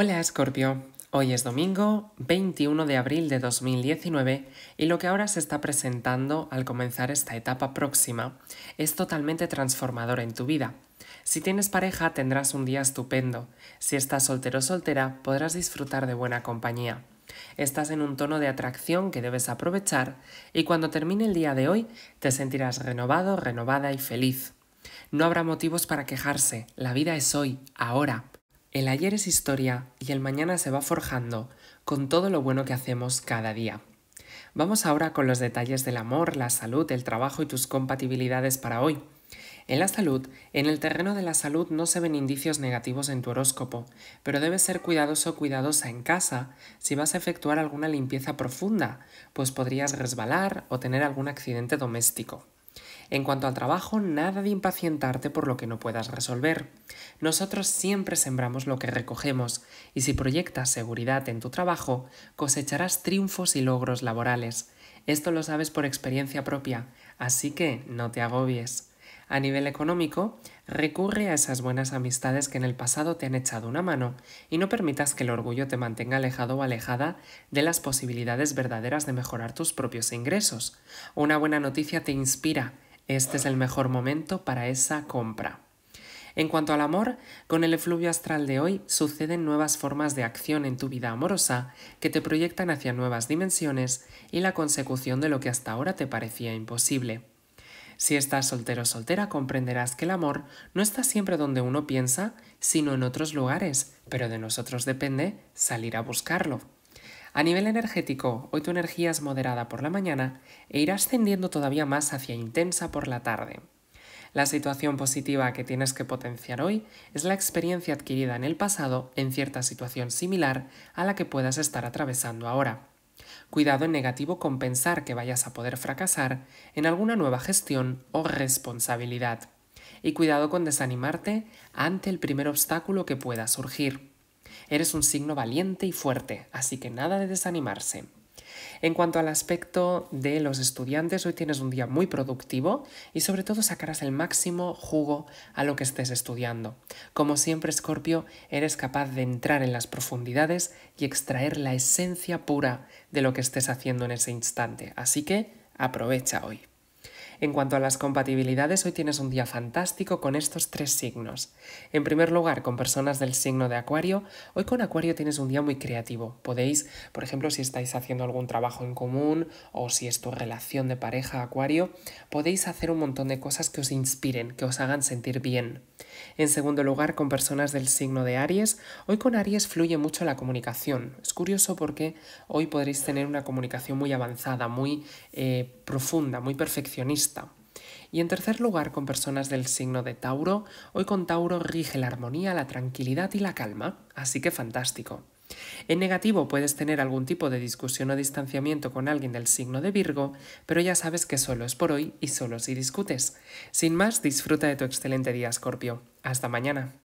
Hola Escorpio, hoy es domingo 21 de abril de 2019 y lo que ahora se está presentando al comenzar esta etapa próxima es totalmente transformador en tu vida. Si tienes pareja tendrás un día estupendo, si estás soltero o soltera podrás disfrutar de buena compañía. Estás en un tono de atracción que debes aprovechar y cuando termine el día de hoy te sentirás renovado, renovada y feliz. No habrá motivos para quejarse, la vida es hoy, ahora el ayer es historia y el mañana se va forjando con todo lo bueno que hacemos cada día. Vamos ahora con los detalles del amor, la salud, el trabajo y tus compatibilidades para hoy. En la salud, en el terreno de la salud no se ven indicios negativos en tu horóscopo, pero debes ser cuidadoso o cuidadosa en casa si vas a efectuar alguna limpieza profunda, pues podrías resbalar o tener algún accidente doméstico. En cuanto al trabajo, nada de impacientarte por lo que no puedas resolver. Nosotros siempre sembramos lo que recogemos, y si proyectas seguridad en tu trabajo, cosecharás triunfos y logros laborales. Esto lo sabes por experiencia propia, así que no te agobies. A nivel económico, recurre a esas buenas amistades que en el pasado te han echado una mano y no permitas que el orgullo te mantenga alejado o alejada de las posibilidades verdaderas de mejorar tus propios ingresos. Una buena noticia te inspira este es el mejor momento para esa compra. En cuanto al amor, con el efluvio astral de hoy suceden nuevas formas de acción en tu vida amorosa que te proyectan hacia nuevas dimensiones y la consecución de lo que hasta ahora te parecía imposible. Si estás soltero o soltera comprenderás que el amor no está siempre donde uno piensa, sino en otros lugares, pero de nosotros depende salir a buscarlo. A nivel energético, hoy tu energía es moderada por la mañana e irá ascendiendo todavía más hacia intensa por la tarde. La situación positiva que tienes que potenciar hoy es la experiencia adquirida en el pasado en cierta situación similar a la que puedas estar atravesando ahora. Cuidado en negativo con pensar que vayas a poder fracasar en alguna nueva gestión o responsabilidad. Y cuidado con desanimarte ante el primer obstáculo que pueda surgir. Eres un signo valiente y fuerte, así que nada de desanimarse. En cuanto al aspecto de los estudiantes, hoy tienes un día muy productivo y sobre todo sacarás el máximo jugo a lo que estés estudiando. Como siempre, Scorpio, eres capaz de entrar en las profundidades y extraer la esencia pura de lo que estés haciendo en ese instante, así que aprovecha hoy. En cuanto a las compatibilidades, hoy tienes un día fantástico con estos tres signos. En primer lugar, con personas del signo de Acuario, hoy con Acuario tienes un día muy creativo. Podéis, por ejemplo, si estáis haciendo algún trabajo en común o si es tu relación de pareja Acuario, podéis hacer un montón de cosas que os inspiren, que os hagan sentir bien. En segundo lugar, con personas del signo de Aries, hoy con Aries fluye mucho la comunicación. Es curioso porque hoy podréis tener una comunicación muy avanzada, muy eh, profunda, muy perfeccionista y en tercer lugar, con personas del signo de Tauro, hoy con Tauro rige la armonía, la tranquilidad y la calma, así que fantástico. En negativo puedes tener algún tipo de discusión o distanciamiento con alguien del signo de Virgo, pero ya sabes que solo es por hoy y solo si discutes. Sin más, disfruta de tu excelente día, Scorpio. Hasta mañana.